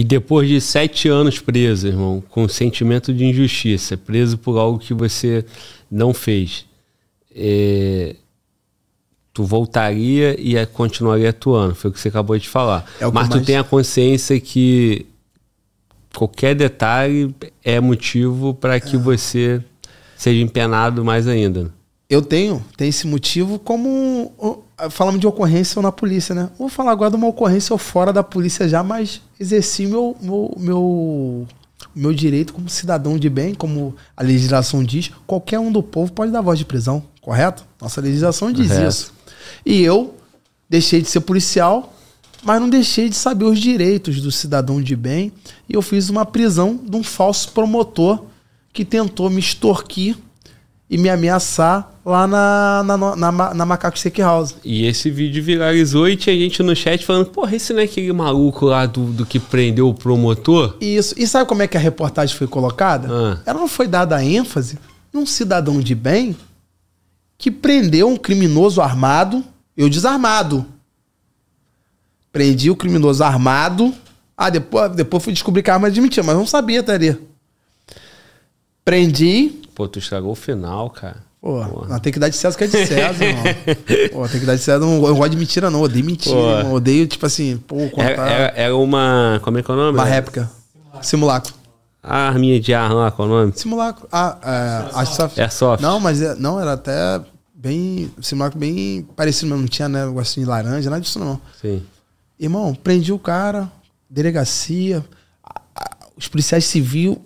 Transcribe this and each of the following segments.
E depois de sete anos preso, irmão, com sentimento de injustiça, preso por algo que você não fez, é, tu voltaria e continuaria atuando, foi o que você acabou de falar. É Mas tu tem a consciência que qualquer detalhe é motivo para que é. você seja empenado mais ainda. Eu tenho, tem esse motivo como falamos de ocorrência ou na polícia, né? Vou falar agora de uma ocorrência ou fora da polícia já, mas exerci meu, meu, meu, meu direito como cidadão de bem, como a legislação diz. Qualquer um do povo pode dar voz de prisão, correto? Nossa legislação diz correto. isso. E eu deixei de ser policial, mas não deixei de saber os direitos do cidadão de bem. E eu fiz uma prisão de um falso promotor que tentou me extorquir e me ameaçar lá na, na, na, na, Macaco Steak House. E esse vídeo viralizou e tinha gente no chat falando, porra, esse não é aquele maluco lá do, do que prendeu o promotor? Isso. E sabe como é que a reportagem foi colocada? Ah. Ela não foi dada a ênfase um cidadão de bem que prendeu um criminoso armado, eu desarmado. Prendi o criminoso armado. Ah, depois, depois fui descobrir que a arma admitia, mas não sabia, Tari. Prendi, Pô, tu estragou o final, cara. Pô, Porra. tem que dar de César que é de César, irmão. pô, tem que dar de César. Não, eu gosto de mentira, não. Odeio mentira, Porra. Odeio, tipo assim, pô, contar. Era, é, era, é, é uma. Como é que é o nome? Uma né? réplica. Simulacro. A arminha de ar lá, qual o nome? Simulacro. Ah, é. Airsoft. Não, mas não, era até bem. Simulacro bem parecido mesmo. Não tinha né, negocinho de laranja, nada disso, não. Sim. Irmão, prendi o cara, delegacia. Os policiais civis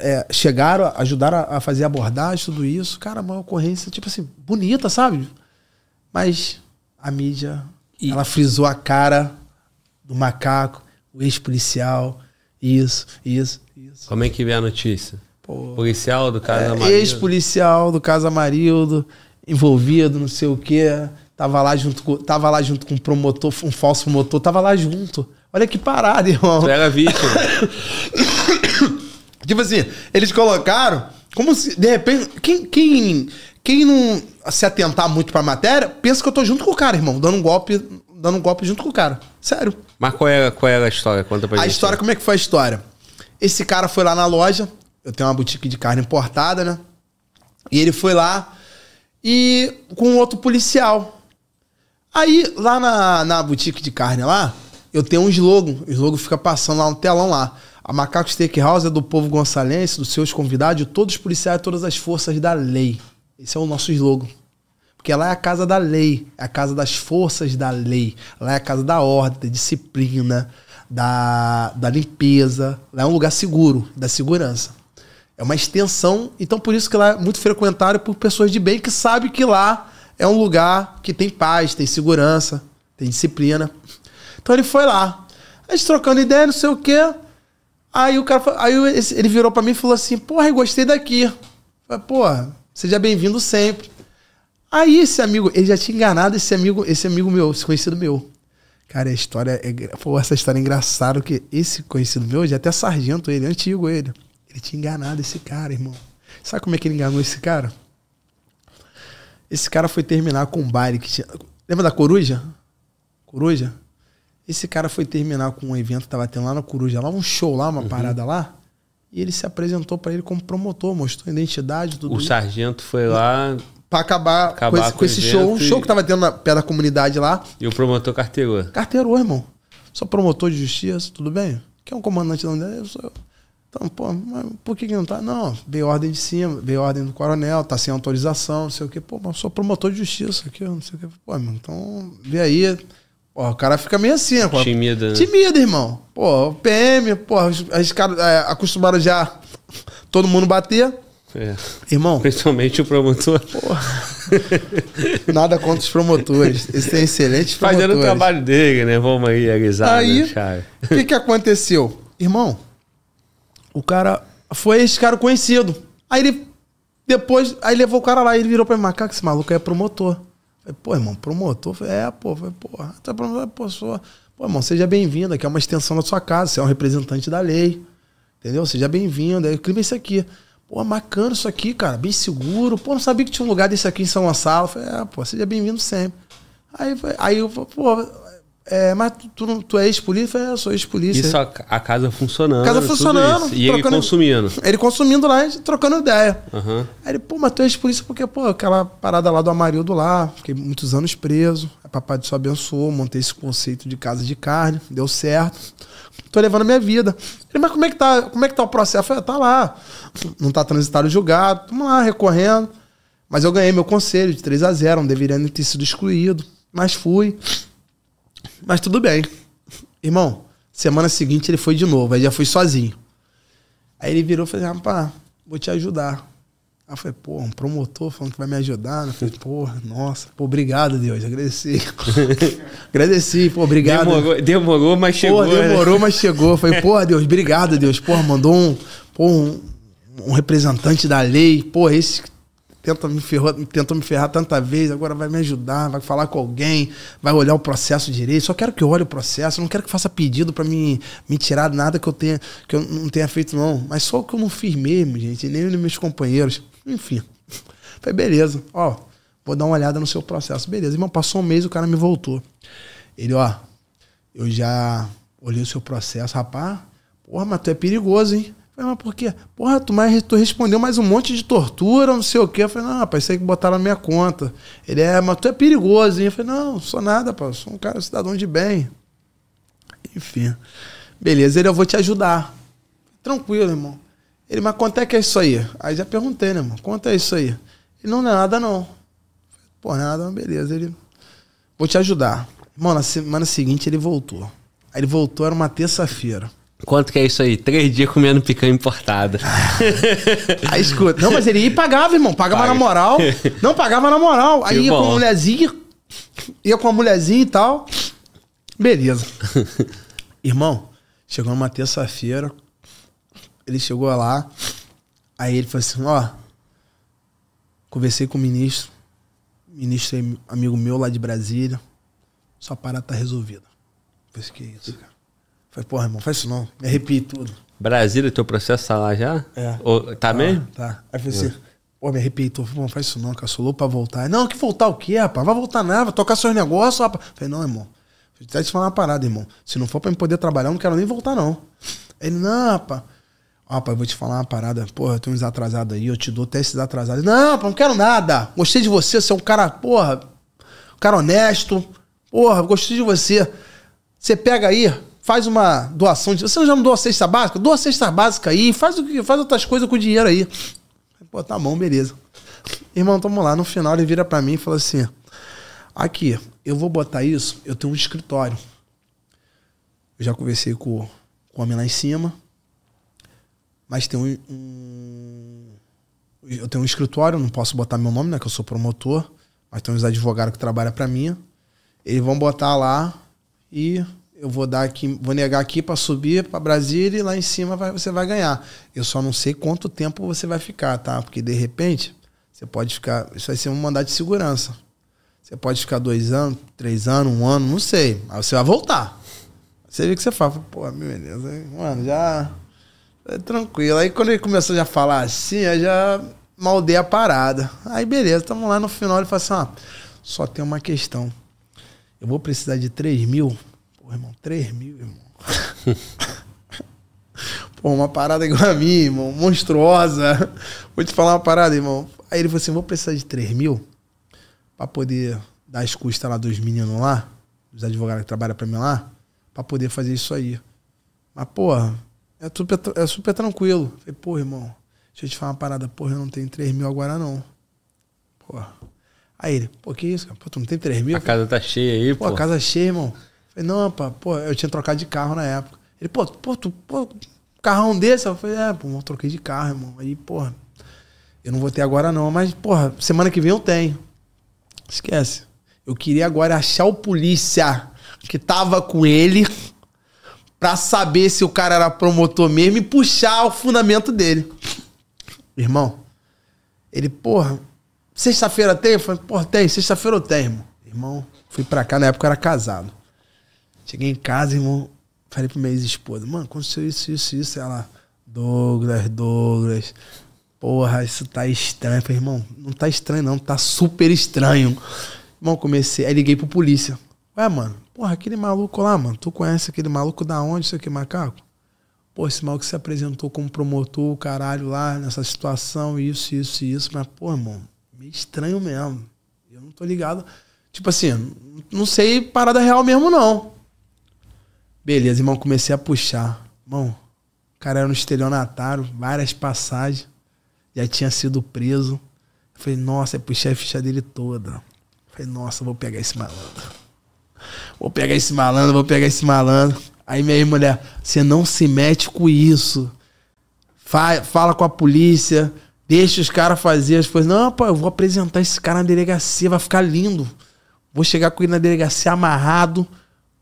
é, chegaram, ajudaram a, fazer abordagem, tudo isso. Cara, uma ocorrência, tipo assim, bonita, sabe? Mas a mídia, e... ela frisou a cara do macaco, o ex-policial, isso, isso, isso. Como é que vem a notícia? Pô, policial do caso é, Amarildo. Ex-policial do caso Amarildo, envolvido, não sei o quê. Tava lá junto, com, tava lá junto com um promotor, um falso promotor, tava lá junto. Olha que parada, irmão. Você era vítima. tipo assim, eles colocaram como se, de repente, quem, quem, quem não se atentar muito pra matéria, pensa que eu tô junto com o cara, irmão, dando um golpe, dando um golpe junto com o cara. Sério. Mas qual era, é, qual era é a história? Conta pra a gente. A história, como é que foi a história? Esse cara foi lá na loja, eu tenho uma boutique de carne importada, né? E ele foi lá e com outro policial. Aí, lá na, na boutique de carne lá, eu tenho um slogan. O slogan fica passando lá no telão lá. A Macaco Steakhouse é do povo gonçalense, dos seus convidados, de todos os policiais, todas as forças da lei. Esse é o nosso slogan. Porque lá é a casa da lei, é a casa das forças da lei, lá é a casa da ordem, da disciplina, da, da limpeza, lá é um lugar seguro, da segurança. É uma extensão, então por isso que lá é muito frequentado por pessoas de bem que sabem que lá é um lugar que tem paz, tem segurança, tem disciplina. Então ele foi lá. A gente trocando ideia, não sei o quê. Aí o cara aí ele virou para mim e falou assim: Porra, eu gostei daqui. Falei, Porra, seja bem-vindo sempre. Aí esse amigo, ele já tinha enganado esse amigo, esse amigo meu, esse conhecido meu. Cara, a história é. Pô, essa história é engraçada, que esse conhecido meu, já até sargento ele, antigo ele. Ele tinha enganado esse cara, irmão. Sabe como é que ele enganou esse cara? Esse cara foi terminar com um baile que tinha. Lembra da coruja? Coruja? Esse cara foi terminar com um evento, que tava tendo lá na Coruja, lá um show lá, uma uhum. parada lá. E ele se apresentou para ele como promotor, mostrou identidade, tudo. O sargento foi lá. Pra acabar, acabar com esse, com esse show, um show que tava tendo na, perto da comunidade lá. E o promotor carteirou. Carteirou, irmão. Sou promotor de justiça, tudo bem? Quem é um comandante da unidade? Eu sou eu. Então, pô, mas por que, que não tá? Não, veio ordem de cima, veio ordem do coronel, tá sem autorização, não sei o quê. Pô, mas sou promotor de justiça aqui, não sei o quê. Pô, irmão, então vê aí Pô, o cara fica meio assim, ó Timida. Né? Timida, irmão. Pô, PM, pô, as caras é, acostumaram já todo mundo bater. É. Irmão. Principalmente o promotor. Nada contra os promotores. Eles têm excelentes promotores. Fazendo o trabalho dele, né? Vamos aí, aguizar, Aí, né, o que, que aconteceu? Irmão, o cara foi esse cara conhecido. Aí ele, depois, aí levou o cara lá e ele virou pra mim, macaco, esse maluco é promotor. Falei, pô, irmão, promotor? Falei, é, pô, falei, porra, tá promotor, pô, sou. Pô, irmão, seja bem-vindo, aqui é uma extensão da sua casa, você é um representante da lei. Entendeu? Seja bem-vindo. Aí o clima é esse aqui. Pô, bacana isso aqui, cara, bem seguro. Pô, não sabia que tinha um lugar desse aqui em São Gonçalo. Falei, é, pô, seja bem-vindo sempre. Aí, aí eu, pô, é, mas tu, tu, tu é ex-polícia? Eu sou ex-polícia. Isso, a, casa funcionando. Casa funcionando. E ele consumindo. Ele consumindo lá e trocando ideia. Uhum. Aí ele, pô, mas tu é ex-polícia porque, pô, aquela parada lá do Amarildo lá, fiquei muitos anos preso. A papai só abençoou, montei esse conceito de casa de carne, deu certo. Tô levando a minha vida. Ele, mas como é que tá, como é que tá o processo? Eu falei, ah, tá lá. Não tá transitado julgado, tamo lá, recorrendo. Mas eu ganhei meu conselho de 3 a 0 não deveria nem ter sido excluído. Mas fui. Mas tudo bem. Irmão, semana seguinte ele foi de novo, aí já fui sozinho. Aí ele virou e falou: assim, rapaz, vou te ajudar. Aí eu falei, pô, um promotor falando que vai me ajudar. Eu falei, pô, nossa, pô, obrigado, Deus, agradeci. agradeci, pô, obrigado. Demorou, demorou mas chegou. Pô, né? demorou, né? mas chegou. Eu falei, pô, Deus, obrigado, Deus. Pô, mandou um, pô, um, um representante da lei. Pô, esse tenta me, ferrar, tentou me ferrar tanta vez, agora vai me ajudar, vai falar com alguém, vai olhar o processo direito. Só quero que eu olhe o processo, não quero que faça pedido para me, me tirar nada que eu tenha que eu não tenha feito, não. Mas só o que eu não fiz mesmo, gente, nem meus companheiros. Enfim. foi beleza, ó, vou dar uma olhada no seu processo. Beleza, irmão, passou um mês, o cara me voltou. Ele, ó, eu já olhei o seu processo, rapaz, porra, mas tu é perigoso, hein? Falei, mas por quê? Porra, tu, mais, tu respondeu mais um monte de tortura, não sei o quê. Eu falei, não, rapaz, isso aí que botaram na minha conta. Ele é, mas tu é perigoso, hein? Eu falei, não, sou nada, pô, sou um cara cidadão de bem. Enfim. Beleza, ele, eu vou te ajudar. Tranquilo, irmão. Ele, mas quanto é que é isso aí? Aí já perguntei, né, irmão? Quanto é isso aí? Ele, não, não é nada, não. Por pô, nada, mas beleza. Ele, vou te ajudar. Irmão, na semana seguinte ele voltou. Aí ele voltou, era uma terça-feira. Quanto que é isso aí? Três dias comendo picanha importada. aí ah. ah, escuta. Não, mas ele ia e pagava, irmão. Pagava na moral. Não, pagava na moral. Aí que ia bom. com a mulherzinha. Ia com a mulherzinha e tal. Beleza. Irmão, chegou uma terça-feira. Ele chegou lá. Aí ele falou assim: ó. Conversei com o ministro. O ministro é amigo meu lá de Brasília. Sua parada tá resolvida. Eu falei, que isso, cara? Falei, porra, irmão, faz isso não. Me arrepio tudo. Brasília, teu processo tá lá já? É. tá, ah, mesmo? Tá. Aí falei assim, pô, me arrepiei, tô, não faz isso não, cara, sou louco pra voltar. Não, que voltar o quê, rapaz? Vai voltar nada, vai tocar seus negócios, rapaz. Falei, não, irmão. Tá te falar uma parada, irmão. Se não for pra eu poder trabalhar, eu não quero nem voltar, não. Ele, não, rapaz. Ó, rapaz, vou te falar uma parada. Porra, eu tenho uns atrasados aí, eu te dou até esses atrasados. Não, rapaz, não quero nada. Gostei de você, você é um cara, porra, um cara honesto. Porra, gostei de você. Você pega aí, faz uma doação. De, você já não doa cesta básica? Doa cesta básica aí, faz, o que, faz outras coisas com o dinheiro aí. Pô, tá bom, beleza. Irmão, tamo lá. No final ele vira para mim e fala assim: Aqui, eu vou botar isso, eu tenho um escritório. Eu já conversei com, com o homem lá em cima, mas tem um, um, Eu tenho um escritório, não posso botar meu nome, né? Que eu sou promotor, mas tem uns advogados que trabalham para mim. Eles vão botar lá e eu vou dar aqui, vou negar aqui para subir para Brasília e lá em cima vai, você vai ganhar. Eu só não sei quanto tempo você vai ficar, tá? Porque de repente você pode ficar, isso vai ser um mandato de segurança. Você pode ficar dois anos, três anos, um ano, não sei. Aí você vai voltar. Você vê que você fala, pô, beleza, mano, já é tranquilo. Aí quando ele começou já a falar assim, eu já maldei a parada. Aí beleza, estamos lá no final, ele fala assim, só tem uma questão. Eu vou precisar de 3 mil Pô, irmão, 3 mil, irmão. Pô, uma parada igual a mim, irmão, monstruosa. Vou te falar uma parada, irmão. Aí ele falou assim: vou precisar de 3 mil pra poder dar as custas lá dos meninos lá, dos advogados que trabalham pra mim lá, pra poder fazer isso aí. Mas, porra, é super, é super tranquilo. falei, pô, irmão, deixa eu te falar uma parada, porra, eu não tenho 3 mil agora, não. Porra. Aí ele, pô, que isso, cara? Pô, tu não tem 3 mil? A casa tá cheia aí, pô. Pô, a casa cheia, irmão. Falei, não, pá, pô, eu tinha trocado de carro na época. Ele, pô, pô, tu, pô, carrão desse? Eu falei, é, pô, eu troquei de carro, irmão. Aí, porra, eu não vou ter agora não, mas, porra, semana que vem eu tenho. Esquece. Eu queria agora achar o polícia que tava com ele pra saber se o cara era promotor mesmo e puxar o fundamento dele. Irmão, ele, porra, sexta-feira tem? Eu falei, porra, tem, sexta-feira eu tenho, irmão. Irmão, fui pra cá, na época eu era casado. Cheguei em casa, irmão, falei pro minha ex-esposa, mano, aconteceu isso, isso, isso. Ela, Douglas, Douglas, porra, isso tá estranho. Eu falei, irmão, não tá estranho não, tá super estranho. Irmão, comecei, aí liguei pro polícia. Ué, mano, porra, aquele maluco lá, mano, tu conhece aquele maluco da onde, isso aqui, macaco? Pô, esse maluco se apresentou como promotor, caralho, lá, nessa situação, isso, isso, isso. Mas, pô, irmão, meio estranho mesmo. Eu não tô ligado. Tipo assim, não sei parada real mesmo, não. Beleza, irmão, comecei a puxar. Irmão, o cara era um estelionatário, várias passagens, já tinha sido preso. falei, nossa, eu puxei a ficha dele toda. falei, nossa, vou pegar esse malandro. Vou pegar esse malandro, vou pegar esse malandro. Aí minha mulher, você não se mete com isso. Fa fala com a polícia, deixa os caras fazer as coisas. Não, pô, eu vou apresentar esse cara na delegacia, vai ficar lindo. Vou chegar com ele na delegacia amarrado,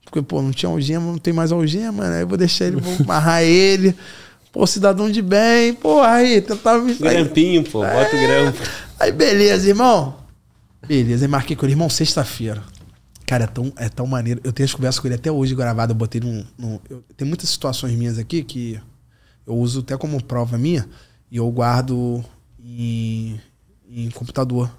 porque, pô, não tinha algema, não tem mais algema, né? Eu vou deixar ele, vou amarrar ele. Pô, cidadão de bem, pô, aí, tentava me sair. Grampinho, pô, é. bota o grampo. Aí, beleza, irmão. Beleza, aí marquei com ele, irmão, sexta-feira. Cara, é tão, é tão maneiro. Eu tenho as conversas com ele até hoje gravado, eu botei num. num eu, tem muitas situações minhas aqui que eu uso até como prova minha e eu guardo em, em computador.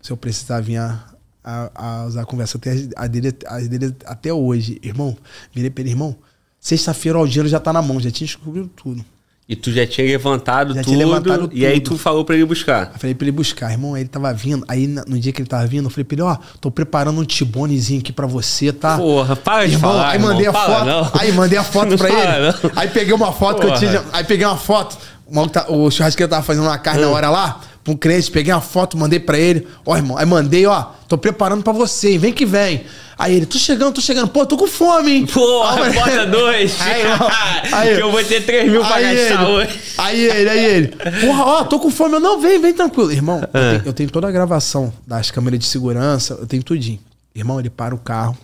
Se eu precisar vir a, a, a usar a conversa até, a dele, a dele até hoje. Irmão, virei pra ele, irmão, sexta-feira o dinheiro já tá na mão, já tinha descobrido tudo. E tu já tinha levantado, já tudo, tinha levantado tudo. E aí tu falou para ele buscar. Eu falei para ele buscar, irmão. Ele tava vindo. Aí no dia que ele tava vindo, eu falei pra ele, ó, oh, tô preparando um tibonezinho aqui para você, tá? Porra, para irmão, de falar, Aí irmão, mandei a foto. Não. Aí mandei a foto para ele. Não. Aí peguei uma foto Porra. que eu tinha. Aí peguei uma foto. O, tá, o churrasqueiro tava fazendo uma carne hum. na hora lá pra um cliente, peguei uma foto, mandei para ele. Ó, oh, irmão, aí mandei, ó, tô preparando para você, vem que vem. Aí ele, tô chegando, tô chegando. Pô, tô com fome, hein? Pô, ah, bota dois. Aí, ó, aí, que eu vou ter três mil pra gastar ele, hoje. Aí ele, aí ele. Porra, ó, tô com fome. Eu, não, vem, vem tranquilo. Irmão, ah. eu, tenho, eu tenho toda a gravação das câmeras de segurança, eu tenho tudinho. Irmão, ele para o carro,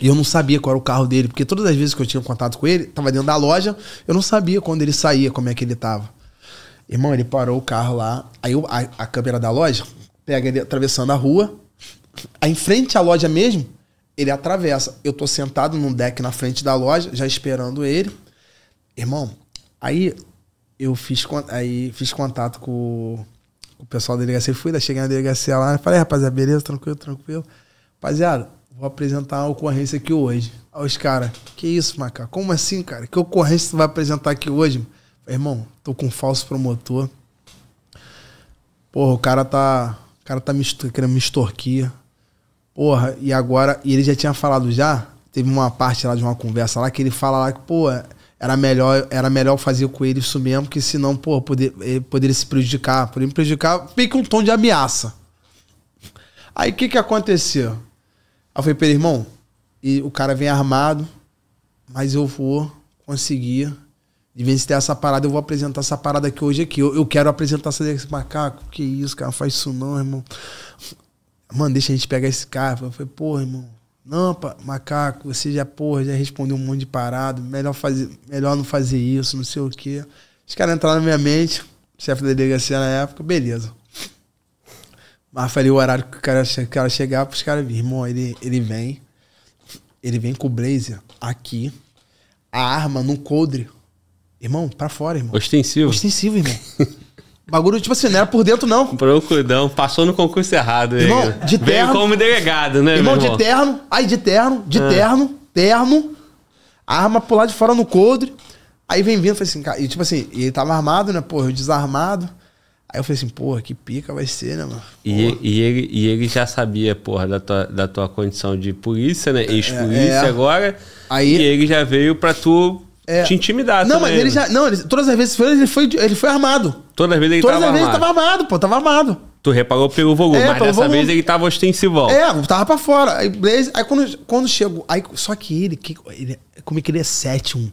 e eu não sabia qual era o carro dele, porque todas as vezes que eu tinha contato com ele, tava dentro da loja, eu não sabia quando ele saía, como é que ele tava. Irmão, ele parou o carro lá. Aí eu, a, a câmera da loja pega ele atravessando a rua. Aí em frente à loja mesmo, ele atravessa. Eu tô sentado num deck na frente da loja, já esperando ele. Irmão, aí eu fiz, aí fiz contato com o pessoal da delegacia. Fui, cheguei na delegacia lá, falei, rapaziada, beleza, tranquilo, tranquilo. Rapaziada, vou apresentar uma ocorrência aqui hoje. Aí os caras, que isso, Macaco? Como assim, cara? Que ocorrência tu vai apresentar aqui hoje? Irmão, tô com um falso promotor. Porra, o cara tá. O cara tá me, querendo me extorquir. Porra, e agora. E ele já tinha falado já. Teve uma parte lá de uma conversa lá que ele fala lá que, pô, era melhor, era melhor fazer com ele isso mesmo, que senão, pô, poder, eh, poderia se prejudicar. Poderia me prejudicar, fica um tom de ameaça. Aí o que que aconteceu? Aí eu falei pra ele, irmão, e o cara vem armado, mas eu vou conseguir de vez se tem essa parada, eu vou apresentar essa parada aqui hoje aqui. Eu, eu quero apresentar essa desse macaco. Que isso, cara? Faz isso não, irmão. Mano, deixa a gente pegar esse carro. Eu falei, porra, irmão. Não, pá, macaco, você já, porra, já respondeu um monte de parado. Melhor, fazer, melhor não fazer isso, não sei o quê. Os caras entraram na minha mente, chefe da delegacia na época, beleza. Mas falei o horário que o cara, o cara chegar pros caras virem. Irmão, ele, ele vem. Ele vem com o blazer aqui. A arma no coldre Irmão, pra fora, irmão. Ostensivo. Ostensivo, irmão. Bagulho, tipo assim, não era por dentro, não. Procuridão, passou no concurso errado. Irmão, aí. de terno. Veio como delegado, né, irmão? Irmão, de terno, aí de terno, de ah. terno, terno, arma pro lado de fora no coldre. Aí vem vindo, falei assim, cara, e tipo assim, ele tava armado, né, porra, desarmado. Aí eu falei assim, porra, que pica vai ser, né, mano? E, e, ele, e ele já sabia, porra, da tua, da tua condição de polícia, né? É, ex-polícia é, é. agora. Aí, e ele já veio pra tu é. Te Não, mas ele né? já. Não, ele, todas as vezes foi, ele foi, ele foi armado. Todas as vezes ele todas tava armado. Todas as vezes ele tava armado, pô, tava armado. Tu reparou pelo volume, é, mas dessa volume. vez ele tava ostensivão. É, tava pra fora. Aí, beleza. Aí quando, quando chegou. Aí, só que ele, que, ele. Como é que ele é 7-1?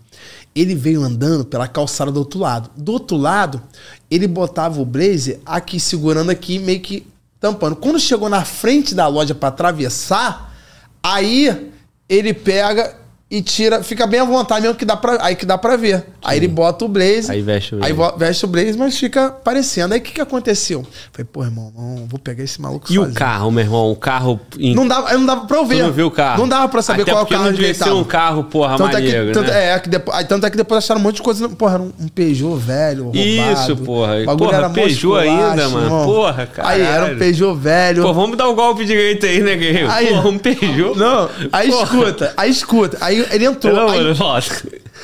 Ele veio andando pela calçada do outro lado. Do outro lado, ele botava o blazer aqui, segurando aqui, meio que tampando. Quando chegou na frente da loja para atravessar, aí ele pega e tira, fica bem à vontade mesmo que dá pra, aí que dá pra ver. Sim. Aí ele bota o blaze. Aí veste o blaze. Aí veste o blaze, mas fica parecendo. Aí o que, que aconteceu? Falei, pô, irmão, não, vou pegar esse maluco E sozinho. o carro, meu irmão? O carro. Em... Não, dava, não dava pra eu ver. Tu não viu o carro? Não dava pra saber Até qual é o carro não devia ser um carro, porra, tanto maneiro, é que, tanto, né? é, é que depois, aí, tanto é que depois acharam um monte de coisa. Porra, era um, um Peugeot velho, roubado. Isso, porra. O bagulho porra, era Peugeot ainda, mano. Irmão. Porra, cara. Aí era um Peugeot velho. Pô, vamos dar um golpe direito aí, né, guerreiro? Aí, porra, um Peugeot. Não, aí porra. escuta, aí escuta. Aí ele entrou. Não, aí,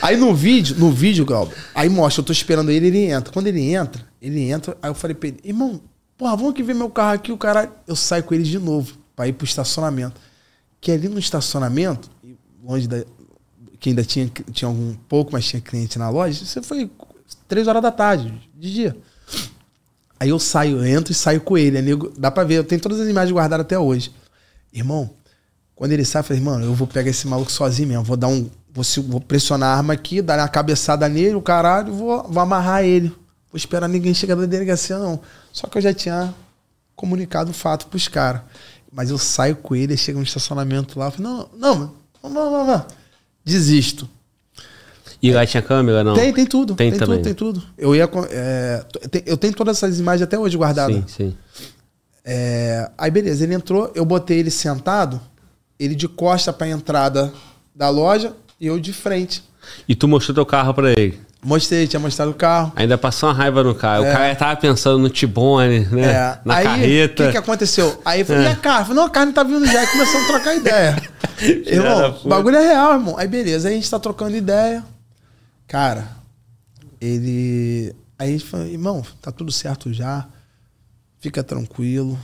aí no vídeo, no vídeo, Galbo, aí mostra, eu tô esperando ele, ele entra. Quando ele entra, ele entra, aí eu falei pra ele, irmão, porra, vamos que ver meu carro aqui, o cara. Eu saio com ele de novo pra ir pro estacionamento. Que ali no estacionamento, longe da. Que ainda tinha, tinha algum pouco, mas tinha cliente na loja, isso foi três horas da tarde, de dia. Aí eu saio, eu entro e saio com ele. Amigo, dá pra ver, eu tenho todas as imagens guardadas até hoje. Irmão, quando ele sai, eu falei, mano, eu vou pegar esse maluco sozinho mesmo. Vou dar um. Vou, vou pressionar a arma aqui, dar uma cabeçada nele, o caralho, vou, vou amarrar ele. Vou esperar ninguém chegar da delegacia, não. Só que eu já tinha comunicado o fato pros caras. Mas eu saio com ele, chega no estacionamento lá, eu falo, não, não, não, não, não, não. Desisto. E lá tinha câmera, não? Tem, tem tudo. Tem, tem também. tudo, tem tudo. Eu ia. É, eu tenho todas essas imagens até hoje guardadas. Sim, sim. É, aí beleza, ele entrou, eu botei ele sentado ele de costa para a entrada da loja e eu de frente. E tu mostrou teu carro para ele? Mostrei, tinha mostrado o carro. Ainda passou uma raiva no carro. É. O cara tava pensando no Tibone, né? É. Na Aí, carreta. O que, que aconteceu? Aí eu falei, é. e a é. falei, não, a carne tá vindo já. E começamos a trocar ideia. irmão, o bagulho é real, irmão. Aí beleza, Aí a gente tá trocando ideia. Cara, ele. Aí a gente falou, irmão, tá tudo certo já. Fica tranquilo.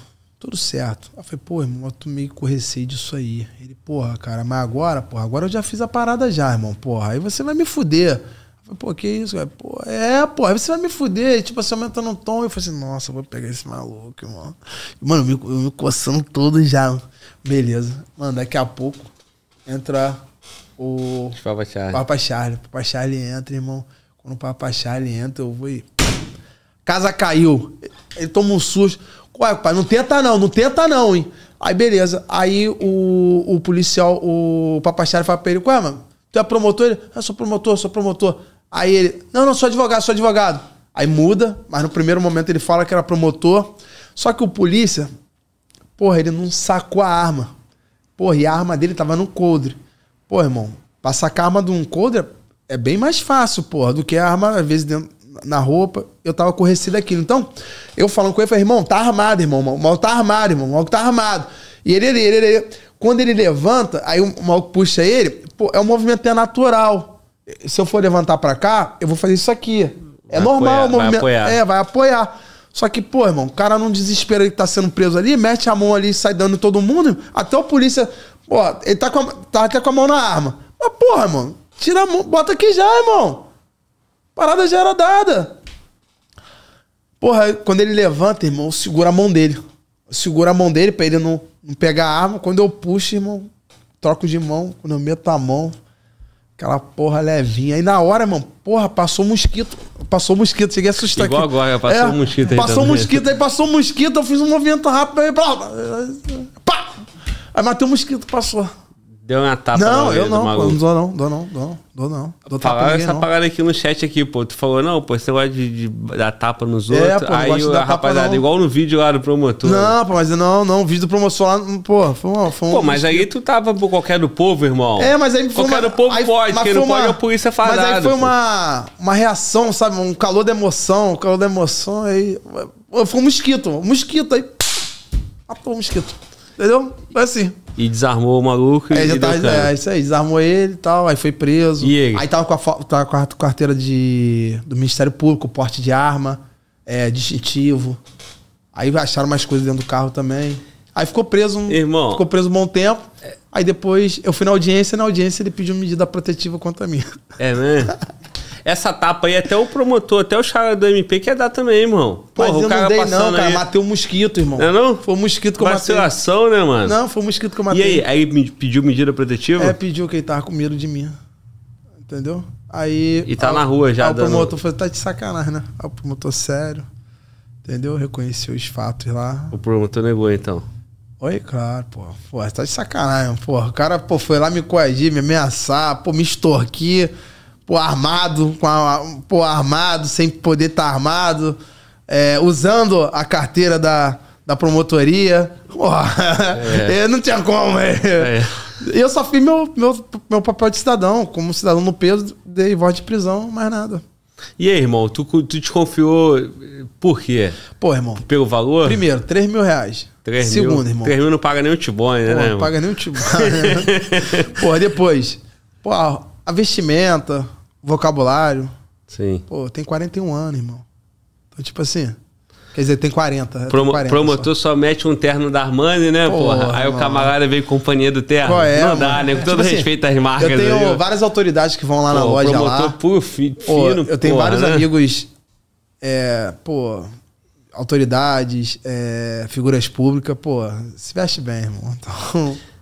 Tudo certo. Aí eu falei, pô, irmão, eu tô meio com receio disso aí. Ele, porra, cara, mas agora, porra, agora eu já fiz a parada já, irmão, porra. Aí você vai me fuder. Falei, pô, que isso, cara? Pô, é, pô, aí você vai me fuder. tipo assim, aumentando o tom. Eu falei assim, nossa, vou pegar esse maluco, irmão. Mano, eu me, eu me coçando todo já. Beleza. Mano, daqui a pouco entra o. Papa Charlie. Papa Charlie. Papa Charlie entra, irmão. Quando o Papa Charlie entra, eu vou e. Casa caiu. Ele toma um susto. Ué, pai, não tenta não, não tenta não, hein? Aí beleza. Aí o, o policial, o papachário fala pra ele, ué, mano, tu é promotor? Ele, ah, sou promotor, sou promotor. Aí ele, não, não, sou advogado, sou advogado. Aí muda, mas no primeiro momento ele fala que era promotor. Só que o polícia, porra, ele não sacou a arma. Porra, e a arma dele tava no coldre. Pô, irmão, pra sacar a arma de um coldre é bem mais fácil, porra, do que a arma, às vezes, dentro, na roupa, eu tava correcido aqui Então, eu falando com ele, falei, irmão, tá armado, irmão, o mal tá armado, irmão, o mal tá armado. E ele, ele, ele, ele, quando ele levanta, aí o mal puxa ele, pô, é um movimento é natural. Se eu for levantar para cá, eu vou fazer isso aqui. É vai normal apoiar, o movimento. Vai apoiar. É, vai apoiar. Só que, pô, irmão, o cara não desespera que tá sendo preso ali, mete a mão ali e sai dando todo mundo. Até o polícia, pô, ele tá, com a, tá até com a mão na arma. Mas, porra, irmão, tira a mão, bota aqui já, irmão. Parada já era dada. Porra, quando ele levanta, irmão, eu seguro a mão dele. Eu seguro a mão dele pra ele não, não pegar a arma. Quando eu puxo, irmão, troco de mão. Quando eu meto a mão, aquela porra levinha. Aí na hora, mano, porra, passou mosquito. Passou mosquito, cheguei a assustar. Igual aqui. agora, passou é, um mosquito aí. Passou mosquito, aí passou mosquito, eu fiz um movimento rápido, aí, pá! Aí matei um mosquito, passou. Deu uma tapa Não, eu não, pô, eu não dou não, dou não, dou não, dou não. Dou tapa essa não. parada aqui no chat aqui, pô. Tu falou, não, pô, você gosta de, de dar tapa nos É, outros. pô, não Aí a rapaziada, não. igual no vídeo lá do promotor. Não, pô, mas não, não, o vídeo do promotor lá, pô, foi uma... Foi um- Pô, mas aí tu tava por qualquer do povo, irmão. É, mas aí foi Qualquer do povo aí- pode, quem não foi pode é a polícia fardada. Mas aí foi uma, uma reação, sabe? Um calor da emoção, um calor da emoção, aí... Pô, Foi um mosquito, um mosquito, aí... pô, um mosquito, entendeu? Foi assim. E desarmou o maluco. É, e já tá, é isso aí, desarmou ele e tal, aí foi preso. E ele? Aí tava com a, tava com a carteira de, do Ministério Público, porte de arma, é, distintivo. Aí acharam mais coisas dentro do carro também. Aí ficou preso um, Irmão, ficou preso um bom tempo. Aí depois eu fui na audiência, na audiência ele pediu medida protetiva contra mim. É, né? Essa tapa aí, até o promotor, até o cara do MP quer dar também, irmão. Porra, Mas eu o cara não dei não, cara. Aí... Matei um mosquito, irmão. Não, é não? Foi um mosquito que eu Vacilação, né, mano? Não, foi um mosquito que eu matei. E aí, aí me pediu medida protetiva? É, pediu que ele tava com medo de mim. Entendeu? Aí... E tá ao, na rua já, dando... o promotor falou, tá de sacanagem, né? Aí o promotor, sério. Entendeu? Reconheceu os fatos lá. O promotor negou, então. Oi, claro, pô. Pô, tá de sacanagem, pô. O cara, pô, foi lá me coagir, me ameaçar, pô, me extorquir pô, armado, com a, pô, armado, sem poder estar tá armado, é, usando a carteira da, da promotoria. Pô, é. não tinha como. É. Eu só fiz meu, meu, meu papel de cidadão. Como cidadão no peso, dei voz de prisão, mais nada. E aí, irmão, tu, tu desconfiou por quê? Pô, irmão. Pelo valor? Primeiro, 3 mil reais. 3 Segundo, mil, irmão. 3 mil não paga nem o Tibone, né? não irmão? paga nem o Tibone. Né? pô, depois. Pô, a vestimenta, vocabulário. Sim. Pô, tem 41 anos, irmão. Então, tipo assim. Quer dizer, tem 40. Promo, 40 promotor só. só. mete um terno da Armani, né, porra? porra? Aí mano. o camarada veio companhia do terno. Qual é, não dá, né? Com tipo todo tipo respeito assim, às marcas. Eu tenho aí, várias autoridades que vão lá pô, na loja promotor, lá. Pô, fi, pô, fino, Eu tenho porra, vários né? amigos, é, pô, autoridades, é, figuras públicas. Pô, se veste bem, irmão. Então...